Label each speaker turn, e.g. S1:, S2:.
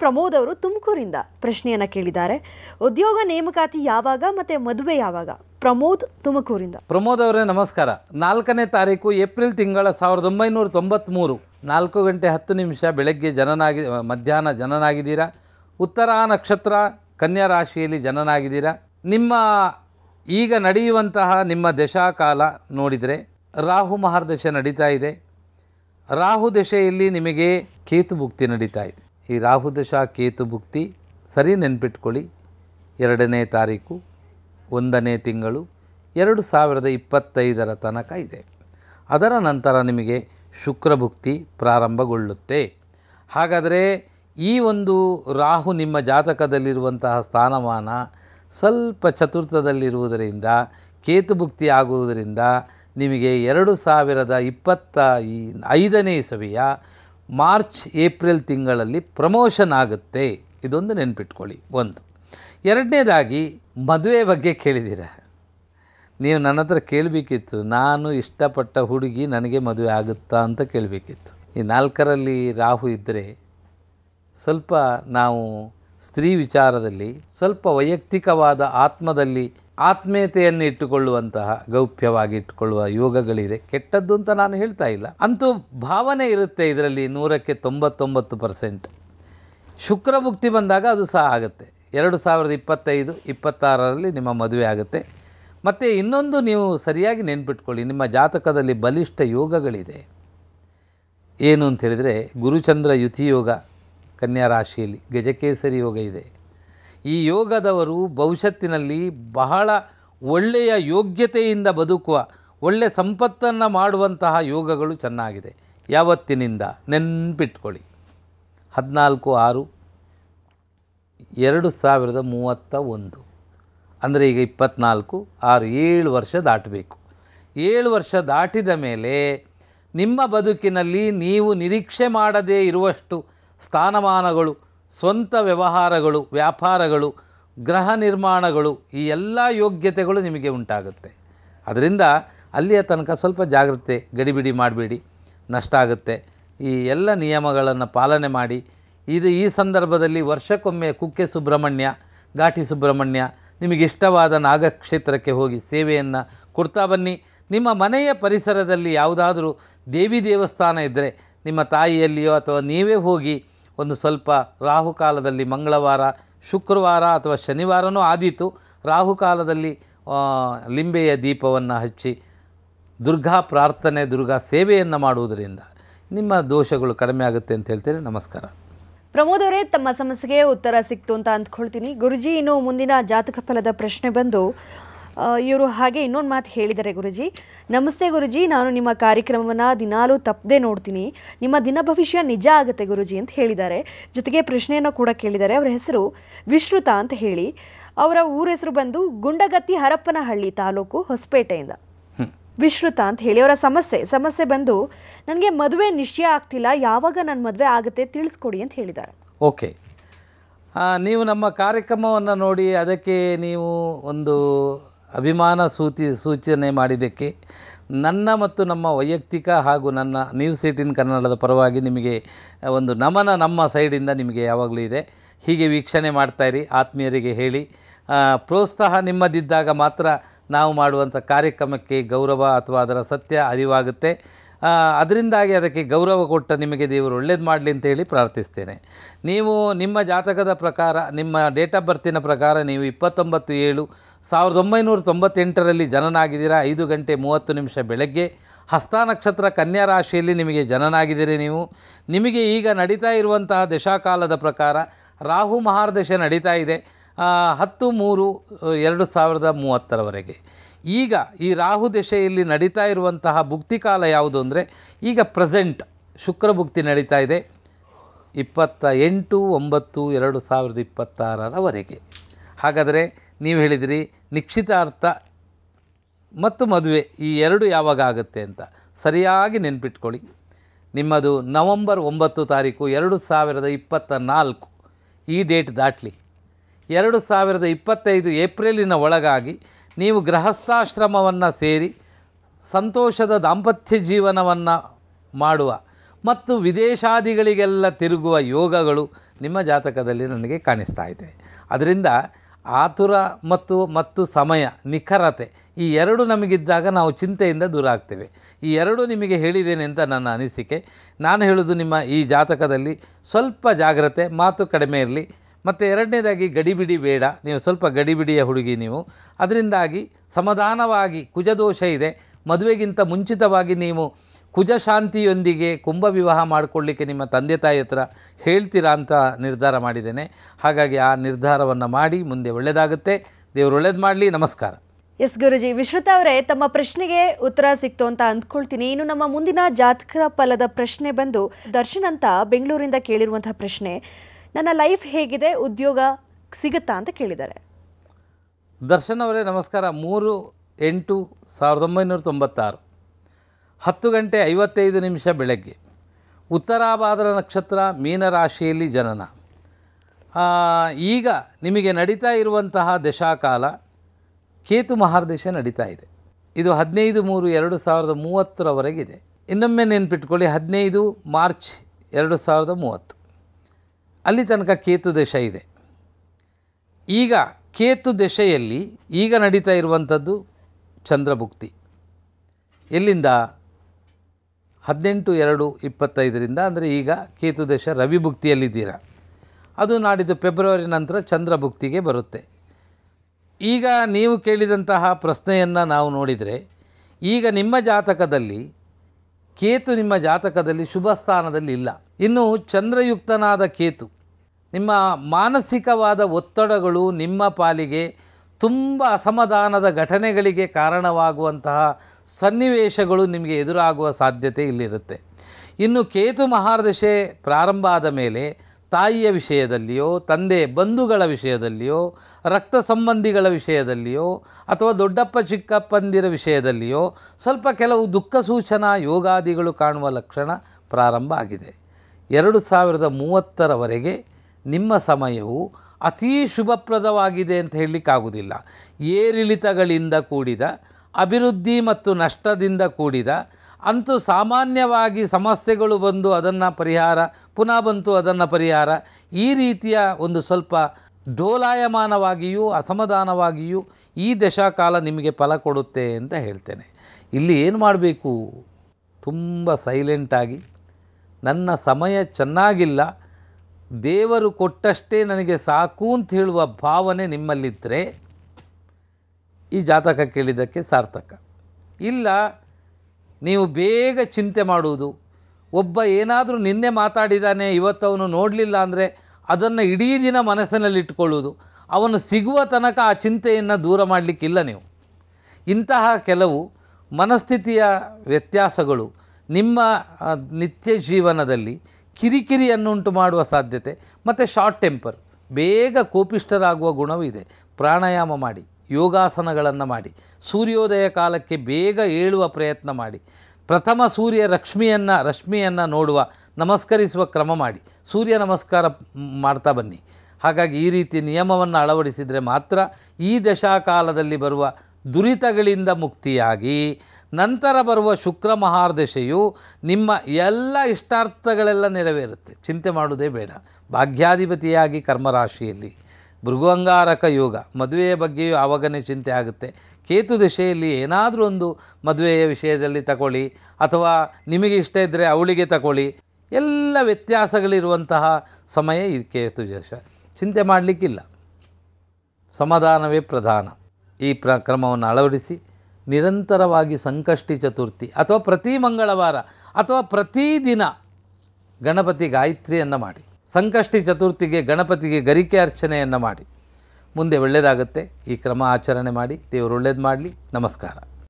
S1: ಪ್ರಮೋದ್ ಅವರು ತುಮಕೂರಿಂದ ಪ್ರಶ್ನೆಯನ್ನು ಕೇಳಿದ್ದಾರೆ ಉದ್ಯೋಗ ನೇಮಕಾತಿ ಯಾವಾಗ ಮತ್ತು ಮದುವೆ ಯಾವಾಗ ಪ್ರಮೋದ್ ತುಮಕೂರಿಂದ
S2: ಪ್ರಮೋದ್ ಅವರೇ ನಮಸ್ಕಾರ ನಾಲ್ಕನೇ ತಾರೀಕು ಏಪ್ರಿಲ್ ತಿಂಗಳ ಸಾವಿರದ ಒಂಬೈನೂರ ತೊಂಬತ್ತ್ಮೂರು ನಾಲ್ಕು ಗಂಟೆ ಹತ್ತು ನಿಮಿಷ ಬೆಳಗ್ಗೆ ಜನನಾಗಿ ಮಧ್ಯಾಹ್ನ ಜನನಾಗಿದ್ದೀರಾ ಉತ್ತರ ನಕ್ಷತ್ರ ಕನ್ಯಾ ರಾಶಿಯಲ್ಲಿ ಜನನಾಗಿದ್ದೀರಾ ನಿಮ್ಮ ಈಗ ನಡೆಯುವಂತಹ ನಿಮ್ಮ ದಶಾಕಾಲ ನೋಡಿದರೆ ರಾಹು ಮಹಾರ್ದಶೆ ನಡೀತಾ ಇದೆ ರಾಹು ದಶೆಯಲ್ಲಿ ನಿಮಗೆ ಕೇತು ಭುಕ್ತಿ ನಡೀತಾ ಇದೆ ಈ ರಾಹುದಶ ಕೇತು ಭುಕ್ತಿ ಸರಿ ನೆನ್ಪಿಟ್ಕೊಳ್ಳಿ ಎರಡನೇ ತಾರೀಕು ಒಂದನೇ ತಿಂಗಳು ಎರಡು ಸಾವಿರದ ಇಪ್ಪತ್ತೈದರ ತನಕ ಇದೆ ಅದರ ನಂತರ ನಿಮಗೆ ಶುಕ್ರಭುಕ್ತಿ ಪ್ರಾರಂಭಗೊಳ್ಳುತ್ತೆ ಹಾಗಾದರೆ ಈ ಒಂದು ರಾಹು ನಿಮ್ಮ ಜಾತಕದಲ್ಲಿರುವಂತಹ ಸ್ಥಾನಮಾನ ಸ್ವಲ್ಪ ಚತುರ್ಥದಲ್ಲಿರುವುದರಿಂದ ಕೇತುಭುಕ್ತಿ ಆಗುವುದರಿಂದ ನಿಮಗೆ ಎರಡು ಸಾವಿರದ ಇಪ್ಪತ್ತ ಐದನೇ ಸವಿಯ ಮಾರ್ಚ್ ಏಪ್ರಿಲ್ ತಿಂಗಳಲ್ಲಿ ಪ್ರಮೋಷನ್ ಆಗುತ್ತೆ ಇದೊಂದು ನೆನ್ಪಿಟ್ಕೊಳ್ಳಿ ಒಂದು ಎರಡನೇದಾಗಿ ಮದುವೆ ಬಗ್ಗೆ ಕೇಳಿದ್ದೀರ ನೀವು ನನ್ನ ಹತ್ರ ಕೇಳಬೇಕಿತ್ತು ನಾನು ಇಷ್ಟಪಟ್ಟ ಹುಡುಗಿ ನನಗೆ ಮದುವೆ ಆಗುತ್ತಾ ಅಂತ ಕೇಳಬೇಕಿತ್ತು ಈ ನಾಲ್ಕರಲ್ಲಿ ರಾಹು ಇದ್ದರೆ ಸ್ವಲ್ಪ ನಾವು ಸ್ತ್ರೀ ವಿಚಾರದಲ್ಲಿ ಸ್ವಲ್ಪ ವೈಯಕ್ತಿಕವಾದ ಆತ್ಮದಲ್ಲಿ ಆತ್ಮೀಯತೆಯನ್ನು ಇಟ್ಟುಕೊಳ್ಳುವಂತಹ ಗೌಪ್ಯವಾಗಿ ಇಟ್ಟುಕೊಳ್ಳುವ ಯೋಗಗಳಿದೆ ಕೆಟ್ಟದ್ದು ಅಂತ ನಾನು ಹೇಳ್ತಾ ಇಲ್ಲ ಅಂತೂ ಭಾವನೆ ಇರುತ್ತೆ ಇದರಲ್ಲಿ ನೂರಕ್ಕೆ ತೊಂಬತ್ತೊಂಬತ್ತು ಪರ್ಸೆಂಟ್ ಶುಕ್ರ ಮುಕ್ತಿ ಬಂದಾಗ ಅದು ಸಹ ಆಗುತ್ತೆ ಎರಡು ಸಾವಿರದ ಇಪ್ಪತ್ತೈದು ಇಪ್ಪತ್ತಾರರಲ್ಲಿ ನಿಮ್ಮ ಮದುವೆ ಆಗುತ್ತೆ ಮತ್ತು ಇನ್ನೊಂದು ನೀವು ಸರಿಯಾಗಿ ನೆನ್ಪಿಟ್ಕೊಳ್ಳಿ ನಿಮ್ಮ ಜಾತಕದಲ್ಲಿ ಬಲಿಷ್ಠ ಯೋಗಗಳಿದೆ ಏನು ಅಂತ ಹೇಳಿದರೆ ಗುರುಚಂದ್ರ ಯುತಿಯೋಗ ಕನ್ಯಾ ರಾಶಿಯಲ್ಲಿ ಗಜಕೇಸರಿ ಯೋಗ ಇದೆ ಈ ಯೋಗದವರು ಭವಿಷ್ಯತ್ತಿನಲ್ಲಿ ಬಹಳ ಒಳ್ಳೆಯ ಯೋಗ್ಯತೆಯಿಂದ ಬದುಕುವ ಒಳ್ಳೆಯ ಸಂಪತ್ತನ್ನು ಮಾಡುವಂತಹ ಯೋಗಗಳು ಚೆನ್ನಾಗಿದೆ ಯಾವತ್ತಿನಿಂದ ನೆನ್ಪಿಟ್ಕೊಳ್ಳಿ ಹದಿನಾಲ್ಕು ಆರು ಎರಡು ಸಾವಿರದ ಮೂವತ್ತ ಒಂದು ಅಂದರೆ ಈಗ ಇಪ್ಪತ್ತ್ನಾಲ್ಕು ಆರು ಏಳು ವರ್ಷ ದಾಟಬೇಕು ಏಳು ವರ್ಷ ದಾಟಿದ ಮೇಲೆ ನಿಮ್ಮ ಬದುಕಿನಲ್ಲಿ ನೀವು ನಿರೀಕ್ಷೆ ಮಾಡದೇ ಇರುವಷ್ಟು ಸ್ಥಾನಮಾನಗಳು ಸ್ವಂತ ವ್ಯವಹಾರಗಳು ವ್ಯಾಪಾರಗಳು ಗೃಹ ನಿರ್ಮಾಣಗಳು ಈ ಎಲ್ಲ ಯೋಗ್ಯತೆಗಳು ನಿಮಗೆ ಉಂಟಾಗುತ್ತೆ ಅದರಿಂದ ಅಲ್ಲಿಯ ತನಕ ಸ್ವಲ್ಪ ಜಾಗ್ರತೆ ಗಡಿಬಿಡಿ ಮಾಡಬೇಡಿ ನಷ್ಟ ಆಗುತ್ತೆ ಈ ಎಲ್ಲ ನಿಯಮಗಳನ್ನು ಪಾಲನೆ ಮಾಡಿ ಇದು ಈ ಸಂದರ್ಭದಲ್ಲಿ ವರ್ಷಕ್ಕೊಮ್ಮೆ ಕುಕ್ಕೆ ಸುಬ್ರಹ್ಮಣ್ಯ ಘಾಟಿ ಸುಬ್ರಹ್ಮಣ್ಯ ನಿಮಗಿಷ್ಟವಾದ ನಾಗಕ್ಷೇತ್ರಕ್ಕೆ ಹೋಗಿ ಸೇವೆಯನ್ನು ಕೊಡ್ತಾ ಬನ್ನಿ ನಿಮ್ಮ ಮನೆಯ ಪರಿಸರದಲ್ಲಿ ಯಾವುದಾದರೂ ದೇವಿ ದೇವಸ್ಥಾನ ಇದ್ದರೆ ನಿಮ್ಮ ತಾಯಿಯಲ್ಲಿಯೋ ಅಥವಾ ನೀವೇ ಹೋಗಿ ಒಂದು ಸ್ವಲ್ಪ ರಾಹುಕಾಲದಲ್ಲಿ ಮಂಗಳವಾರ ಶುಕ್ರವಾರ ಅಥವಾ ಶನಿವಾರನೂ ಆದೀತು ರಾಹುಕಾಲದಲ್ಲಿ ಲಿಂಬೆಯ ದೀಪವನ್ನು ಹಚ್ಚಿ ದುರ್ಗಾ ಪ್ರಾರ್ಥನೆ ದುರ್ಗಾ ಸೇವೆಯನ್ನು ಮಾಡುವುದರಿಂದ ನಿಮ್ಮ ದೋಷಗಳು ಕಡಿಮೆ ಆಗುತ್ತೆ ಅಂತ ಹೇಳ್ತೇನೆ ನಮಸ್ಕಾರ
S1: ಪ್ರಮೋದ್ ಅವರೇ ತಮ್ಮ ಸಮಸ್ಯೆಗೆ ಉತ್ತರ ಸಿಕ್ತು ಅಂತ ಅಂದ್ಕೊಳ್ತೀನಿ ಗುರುಜಿ ಇನ್ನು ಮುಂದಿನ ಜಾತಕ ಫಲದ ಪ್ರಶ್ನೆ ಬಂದು ಇವರು ಹಾಗೆ ಇನ್ನೊಂದು ಮಾತು ಹೇಳಿದ್ದಾರೆ ಗುರುಜಿ ನಮಸ್ತೆ ಗುರುಜಿ ನಾನು ನಿಮ್ಮ ಕಾರ್ಯಕ್ರಮವನ್ನು ದಿನಾಲೂ ತಪ್ಪದೆ ನೋಡ್ತೀನಿ ನಿಮ್ಮ ದಿನ ಭವಿಷ್ಯ ನಿಜ ಆಗುತ್ತೆ ಗುರುಜಿ ಅಂತ ಹೇಳಿದ್ದಾರೆ ಜೊತೆಗೆ ಪ್ರಶ್ನೆಯನ್ನು ಕೂಡ ಕೇಳಿದ್ದಾರೆ ಅವರ ಹೆಸರು ವಿಶ್ರುತ ಅಂತ ಹೇಳಿ ಅವರ ಊರ ಹೆಸರು ಬಂದು ಗುಂಡಗತ್ತಿ ಹರಪ್ಪನಹಳ್ಳಿ ತಾಲೂಕು ಹೊಸಪೇಟೆಯಿಂದ ವಿಶ್ರುತ ಅಂತ ಹೇಳಿ ಅವರ ಸಮಸ್ಯೆ ಸಮಸ್ಯೆ ಬಂದು ನನಗೆ ಮದುವೆ ನಿಶ್ಚಯ ಆಗ್ತಿಲ್ಲ ಯಾವಾಗ ನನ್ನ ಮದುವೆ ಆಗುತ್ತೆ ತಿಳಿಸ್ಕೊಡಿ ಅಂತ ಹೇಳಿದ್ದಾರೆ
S2: ಓಕೆ ನೀವು ನಮ್ಮ ಕಾರ್ಯಕ್ರಮವನ್ನು ನೋಡಿ ಅದಕ್ಕೆ ನೀವು ಒಂದು ಅಭಿಮಾನ ಸೂಚಿ ಸೂಚನೆ ಮಾಡಿದ್ದಕ್ಕೆ ನನ್ನ ಮತ್ತು ನಮ್ಮ ವೈಯಕ್ತಿಕ ಹಾಗೂ ನನ್ನ ನ್ಯೂಸ್ ಏಟಿನ್ ಕನ್ನಡದ ಪರವಾಗಿ ನಿಮಗೆ ಒಂದು ನಮನ ನಮ್ಮ ಸೈಡಿಂದ ನಿಮಗೆ ಯಾವಾಗಲೂ ಇದೆ ಹೀಗೆ ವೀಕ್ಷಣೆ ಮಾಡ್ತಾಯಿರಿ ಆತ್ಮೀಯರಿಗೆ ಹೇಳಿ ಪ್ರೋತ್ಸಾಹ ನಿಮ್ಮದಿದ್ದಾಗ ಮಾತ್ರ ನಾವು ಮಾಡುವಂಥ ಕಾರ್ಯಕ್ರಮಕ್ಕೆ ಗೌರವ ಅಥವಾ ಅದರ ಸತ್ಯ ಅರಿವಾಗುತ್ತೆ ಅದರಿಂದಾಗಿ ಅದಕ್ಕೆ ಗೌರವ ಕೊಟ್ಟ ನಿಮಗೆ ದೇವರು ಒಳ್ಳೇದು ಮಾಡಲಿ ಅಂತೇಳಿ ಪ್ರಾರ್ಥಿಸ್ತೇನೆ ನೀವು ನಿಮ್ಮ ಜಾತಕದ ಪ್ರಕಾರ ನಿಮ್ಮ ಡೇಟ್ ಆಫ್ ಬರ್ತಿನ ಪ್ರಕಾರ ನೀವು ಇಪ್ಪತ್ತೊಂಬತ್ತು ಏಳು ಸಾವಿರದ ಒಂಬೈನೂರ ತೊಂಬತ್ತೆಂಟರಲ್ಲಿ ಜನನಾಗಿದ್ದೀರಾ ಐದು ಗಂಟೆ ಮೂವತ್ತು ನಿಮಿಷ ಬೆಳಗ್ಗೆ ಹಸ್ತಾನಕ್ಷತ್ರ ಕನ್ಯಾ ರಾಶಿಯಲ್ಲಿ ನಿಮಗೆ ಜನನಾಗಿದ್ದೀರಿ ನೀವು ನಿಮಗೆ ಈಗ ನಡೀತಾ ಇರುವಂತಹ ದಶಾಕಾಲದ ಪ್ರಕಾರ ರಾಹು ಮಹಾರ್ದಶೆ ನಡೀತಾ ಇದೆ ಹತ್ತು ಮೂರು ಎರಡು ಸಾವಿರದ ಮೂವತ್ತರವರೆಗೆ ಈಗ ಈ ರಾಹು ದಿಶೆಯಲ್ಲಿ ನಡೀತಾ ಇರುವಂತಹ ಭುಕ್ತಿ ಕಾಲ ಯಾವುದು ಅಂದರೆ ಈಗ ಪ್ರೆಸೆಂಟ್ ಶುಕ್ರ ಭುಕ್ತಿ ನಡೀತಾ ಇದೆ ಇಪ್ಪತ್ತ ಎಂಟು ಒಂಬತ್ತು ಎರಡು ಸಾವಿರದ ಇಪ್ಪತ್ತಾರರವರೆಗೆ ಹಾಗಾದರೆ ನೀವು ಹೇಳಿದಿರಿ ನಿಶ್ಚಿತಾರ್ಥ ಮತ್ತು ಮದುವೆ ಈ ಎರಡು ಯಾವಾಗ ಆಗುತ್ತೆ ಅಂತ ಸರಿಯಾಗಿ ನೆನ್ಪಿಟ್ಕೊಳ್ಳಿ ನಿಮ್ಮದು ನವಂಬರ್ ಒಂಬತ್ತು ತಾರೀಕು ಎರಡು ಸಾವಿರದ ಇಪ್ಪತ್ತ ನಾಲ್ಕು ಈ ಡೇಟ್ ದಾಟಲಿ ಎರಡು ಸಾವಿರದ ಇಪ್ಪತ್ತೈದು ಏಪ್ರಿಲಿನ ಒಳಗಾಗಿ ನೀವು ಗೃಹಸ್ಥಾಶ್ರಮವನ್ನು ಸೇರಿ ಸಂತೋಷದ ದಾಂಪತ್ಯ ಜೀವನವನ್ನು ಮಾಡುವ ಮತ್ತು ವಿದೇಶಾದಿಗಳಿಗೆಲ್ಲ ತಿರುಗುವ ಯೋಗಗಳು ನಿಮ್ಮ ಜಾತಕದಲ್ಲಿ ನನಗೆ ಕಾಣಿಸ್ತಾ ಇದೆ ಅದರಿಂದ ಆತುರ ಮತ್ತು ಮತ್ತು ಸಮಯ ನಿಖರತೆ ಈ ಎರಡು ನಮಗಿದ್ದಾಗ ನಾವು ಚಿಂತೆಯಿಂದ ದೂರ ಆಗ್ತೇವೆ ಈ ಎರಡು ನಿಮಗೆ ಹೇಳಿದ್ದೇನೆ ಅಂತ ನನ್ನ ಅನಿಸಿಕೆ ನಾನು ಹೇಳೋದು ನಿಮ್ಮ ಈ ಜಾತಕದಲ್ಲಿ ಸ್ವಲ್ಪ ಜಾಗ್ರತೆ ಮಾತು ಕಡಿಮೆ ಇರಲಿ ಮತ್ತು ಎರಡನೇದಾಗಿ ಗಡಿಬಿಡಿ ಬೇಡ ನೀವು ಸ್ವಲ್ಪ ಗಡಿಬಿಡಿಯ ಹುಡುಗಿ ನೀವು ಅದರಿಂದಾಗಿ ಸಮಾಧಾನವಾಗಿ ಕುಜದೋಷ ಇದೆ ಮದುವೆಗಿಂತ ಮುಂಚಿತವಾಗಿ ನೀವು ಕುಜಶಾಂತಿಯೊಂದಿಗೆ ಕುಂಭ ವಿವಾಹ ಮಾಡಿಕೊಳ್ಳಿಕ್ಕೆ ನಿಮ್ಮ ತಂದೆ ತಾಯಿ ಹತ್ರ ಹೇಳ್ತೀರಾ ಅಂತ ನಿರ್ಧಾರ ಮಾಡಿದ್ದೇನೆ ಹಾಗಾಗಿ ಆ ನಿರ್ಧಾರವನ್ನು ಮಾಡಿ ಮುಂದೆ ಒಳ್ಳೆಯದಾಗುತ್ತೆ ದೇವರು ಒಳ್ಳೇದು ಮಾಡಲಿ ನಮಸ್ಕಾರ
S1: ಎಸ್ ಗುರುಜಿ ವಿಶ್ರುತ ಅವರೇ ತಮ್ಮ ಪ್ರಶ್ನೆಗೆ ಉತ್ತರ ಸಿಕ್ತು ಅಂತ ಅಂದ್ಕೊಳ್ತೀನಿ ಇನ್ನು ನಮ್ಮ ಮುಂದಿನ ಜಾತಕ ಫಲದ ಪ್ರಶ್ನೆ ಬಂದು ದರ್ಶನ್ ಅಂತ ಬೆಂಗಳೂರಿಂದ ಕೇಳಿರುವಂತಹ ಪ್ರಶ್ನೆ ನನ್ನ ಲೈಫ್ ಹೇಗಿದೆ ಉದ್ಯೋಗ ಸಿಗುತ್ತಾ ಅಂತ ಕೇಳಿದ್ದಾರೆ
S2: ದರ್ಶನ್ ಅವರೇ ನಮಸ್ಕಾರ ಮೂರು ಎಂಟು ಸಾವಿರದ ಒಂಬೈನೂರ ತೊಂಬತ್ತಾರು ಹತ್ತು ಗಂಟೆ ಐವತ್ತೈದು ನಿಮಿಷ ಬೆಳಗ್ಗೆ ಉತ್ತರಾಭಾದ್ರ ನಕ್ಷತ್ರ ಮೀನರಾಶಿಯಲ್ಲಿ ಜನನ ಈಗ ನಿಮಗೆ ನಡೀತಾ ಇರುವಂತಹ ದಶಾಕಾಲ ಕೇತು ಮಹಾರ್ದಶ ನಡೀತಾ ಇದೆ ಇದು ಹದಿನೈದು ಮೂರು ಎರಡು ಸಾವಿರದ ಮೂವತ್ತರವರೆಗಿದೆ ಇನ್ನೊಮ್ಮೆ ನೆನ್ಪಿಟ್ಕೊಳ್ಳಿ ಹದಿನೈದು ಮಾರ್ಚ್ ಎರಡು ಸಾವಿರದ ಮೂವತ್ತು ಅಲ್ಲಿ ತನಕ ಕೇತು ದಶ ಇದೆ ಈಗ ಕೇತು ದಶೆಯಲ್ಲಿ ಈಗ ನಡೀತಾ ಇರುವಂಥದ್ದು ಚಂದ್ರಭುಕ್ತಿ ಎಲ್ಲಿಂದ ಹದಿನೆಂಟು ಎರಡು ಇಪ್ಪತ್ತೈದರಿಂದ ಅಂದರೆ ಈಗ ಕೇತು ದಶ ರವಿಭುಕ್ತಿಯಲ್ಲಿದ್ದೀರಾ ಅದು ನಾಡಿದ್ದು ಫೆಬ್ರವರಿ ನಂತರ ಚಂದ್ರಭುಕ್ತಿಗೆ ಬರುತ್ತೆ ಈಗ ನೀವು ಕೇಳಿದಂತಹ ಪ್ರಶ್ನೆಯನ್ನು ನಾವು ನೋಡಿದರೆ ಈಗ ನಿಮ್ಮ ಜಾತಕದಲ್ಲಿ ಕೇತು ನಿಮ್ಮ ಜಾತಕದಲ್ಲಿ ಶುಭ ಸ್ಥಾನದಲ್ಲಿ ಇಲ್ಲ ಇನ್ನು ಚಂದ್ರಯುಕ್ತನಾದ ಕೇತು ನಿಮ್ಮ ಮಾನಸಿಕವಾದ ಒತ್ತಡಗಳು ನಿಮ್ಮ ಪಾಲಿಗೆ ತುಂಬ ಅಸಮಾಧಾನದ ಘಟನೆಗಳಿಗೆ ಕಾರಣವಾಗುವಂತಹ ಸನ್ನಿವೇಶಗಳು ನಿಮಗೆ ಎದುರಾಗುವ ಸಾಧ್ಯತೆ ಇಲ್ಲಿರುತ್ತೆ ಇನ್ನು ಕೇತು ಮಹಾರ್ದಶೆ ಪ್ರಾರಂಭ ಆದ ಮೇಲೆ ತಾಯಿಯ ವಿಷಯದಲ್ಲಿಯೋ ತಂದೆ ಬಂಧುಗಳ ವಿಷಯದಲ್ಲಿಯೋ ರಕ್ತ ಸಂಬಂಧಿಗಳ ವಿಷಯದಲ್ಲಿಯೋ ಅಥವಾ ದೊಡ್ಡಪ್ಪ ಚಿಕ್ಕಪ್ಪಂದಿರ ವಿಷಯದಲ್ಲಿಯೋ ಸ್ವಲ್ಪ ಕೆಲವು ದುಃಖ ಸೂಚನಾ ಯೋಗಾದಿಗಳು ಕಾಣುವ ಲಕ್ಷಣ ಪ್ರಾರಂಭ ಆಗಿದೆ ಎರಡು ಸಾವಿರದ ಮೂವತ್ತರವರೆಗೆ ನಿಮ್ಮ ಸಮಯವು ಅತೀ ಶುಭಪ್ರದವಾಗಿದೆ ಅಂತ ಹೇಳಲಿಕ್ಕಾಗುವುದಿಲ್ಲ ಏರಿಳಿತಗಳಿಂದ ಕೂಡಿದ ಅಭಿವೃದ್ಧಿ ಮತ್ತು ನಷ್ಟದಿಂದ ಕೂಡಿದ ಅಂತೂ ಸಾಮಾನ್ಯವಾಗಿ ಸಮಸ್ಯೆಗಳು ಬಂದು ಅದನ್ನು ಪರಿಹಾರ ಪುನಃ ಬಂತು ಅದನ್ನು ಪರಿಹಾರ ಈ ರೀತಿಯ ಒಂದು ಸ್ವಲ್ಪ ಡೋಲಾಯಮಾನವಾಗಿಯೂ ಅಸಮಾಧಾನವಾಗಿಯೂ ಈ ದಶಾಕಾಲ ನಿಮಗೆ ಫಲ ಕೊಡುತ್ತೆ ಅಂತ ಹೇಳ್ತೇನೆ ಇಲ್ಲಿ ಏನು ಮಾಡಬೇಕು ತುಂಬ ಸೈಲೆಂಟಾಗಿ ನನ್ನ ಸಮಯ ಚೆನ್ನಾಗಿಲ್ಲ ದೇವರು ಕೊಟ್ಟಷ್ಟೇ ನನಗೆ ಸಾಕು ಅಂತ ಹೇಳುವ ಭಾವನೆ ನಿಮ್ಮಲ್ಲಿದ್ದರೆ ಈ ಜಾತಕ ಕೇಳಿದ್ದಕ್ಕೆ ಸಾರ್ಥಕ ಇಲ್ಲ ನೀವು ಬೇಗ ಚಿಂತೆ ಮಾಡುವುದು ಒಬ್ಬ ಏನಾದರೂ ನಿನ್ನೆ ಮಾತಾಡಿದ್ದಾನೆ ಇವತ್ತು ಅವನು ನೋಡಲಿಲ್ಲ ಅಂದರೆ ಅದನ್ನು ಇಡೀ ದಿನ ಮನಸ್ಸಿನಲ್ಲಿಟ್ಟುಕೊಳ್ಳುವುದು ಅವನು ಸಿಗುವ ತನಕ ಆ ಚಿಂತೆಯನ್ನು ದೂರ ಮಾಡಲಿಕ್ಕಿಲ್ಲ ನೀವು ಇಂತಹ ಕೆಲವು ಮನಸ್ಥಿತಿಯ ವ್ಯತ್ಯಾಸಗಳು ನಿಮ್ಮ ನಿತ್ಯ ಜೀವನದಲ್ಲಿ ಉಂಟು ಮಾಡುವ ಸಾಧ್ಯತೆ ಮತ್ತು ಶಾರ್ಟ್ ಟೆಂಪರ್ ಬೇಗ ಕೋಪಿಷ್ಠರಾಗುವ ಗುಣವೂ ಇದೆ ಪ್ರಾಣಾಯಾಮ ಮಾಡಿ ಯೋಗಾಸನಗಳನ್ನು ಮಾಡಿ ಸೂರ್ಯೋದಯ ಕಾಲಕ್ಕೆ ಬೇಗ ಏಳುವ ಪ್ರಯತ್ನ ಮಾಡಿ ಪ್ರಥಮ ಸೂರ್ಯ ರಶ್ಮಿಯನ್ನು ರಶ್ಮಿಯನ್ನು ನೋಡುವ ನಮಸ್ಕರಿಸುವ ಕ್ರಮ ಮಾಡಿ ಸೂರ್ಯ ನಮಸ್ಕಾರ ಮಾಡ್ತಾ ಬನ್ನಿ ಹಾಗಾಗಿ ಈ ರೀತಿ ನಿಯಮವನ್ನು ಅಳವಡಿಸಿದರೆ ಮಾತ್ರ ಈ ದಶಾಕಾಲದಲ್ಲಿ ಬರುವ ದುರಿತಗಳಿಂದ ಮುಕ್ತಿಯಾಗಿ ನಂತರ ಬರುವ ಶುಕ್ರ ಮಹಾರ್ದಶೆಯು ನಿಮ್ಮ ಎಲ್ಲ ಇಷ್ಟಾರ್ಥಗಳೆಲ್ಲ ನೆರವೇರುತ್ತೆ ಚಿಂತೆ ಮಾಡುವುದೇ ಬೇಡ ಭಾಗ್ಯಾಧಿಪತಿಯಾಗಿ ಕರ್ಮರಾಶಿಯಲ್ಲಿ ಭೃಗುವಂಗಾರಕ ಯೋಗ ಮದುವೆಯ ಬಗ್ಗೆಯೂ ಆವಾಗನೇ ಚಿಂತೆ ಆಗುತ್ತೆ ಕೇತು ದಶೆಯಲ್ಲಿ ಏನಾದರೂ ಒಂದು ಮದುವೆಯ ವಿಷಯದಲ್ಲಿ ತಗೊಳ್ಳಿ ಅಥವಾ ನಿಮಗೆ ಇಷ್ಟ ಇದ್ದರೆ ಅವಳಿಗೆ ತಗೊಳ್ಳಿ ಎಲ್ಲ ವ್ಯತ್ಯಾಸಗಳಿರುವಂತಹ ಸಮಯ ಈ ಕೇತು ದಶ ಚಿಂತೆ ಮಾಡಲಿಕ್ಕಿಲ್ಲ ಸಮಾಧಾನವೇ ಪ್ರಧಾನ ಈ ಪ್ರ ಕ್ರಮವನ್ನು ಅಳವಡಿಸಿ ನಿರಂತರವಾಗಿ ಸಂಕಷ್ಟಿ ಚತುರ್ಥಿ ಅಥವಾ ಪ್ರತಿ ಮಂಗಳವಾರ ಅಥವಾ ಪ್ರತಿದಿನ ಗಣಪತಿ ಗಾಯತ್ರಿಯನ್ನು ಮಾಡಿ ಸಂಕಷ್ಟಿ ಚತುರ್ಥಿಗೆ ಗಣಪತಿಗೆ ಗರಿಕೆ ಅರ್ಚನೆಯನ್ನು ಮಾಡಿ ಮುಂದೆ ಒಳ್ಳೆಯದಾಗುತ್ತೆ ಈ ಕ್ರಮ ಆಚರಣೆ ಮಾಡಿ ದೇವರು ಒಳ್ಳೇದು ಮಾಡಲಿ ನಮಸ್ಕಾರ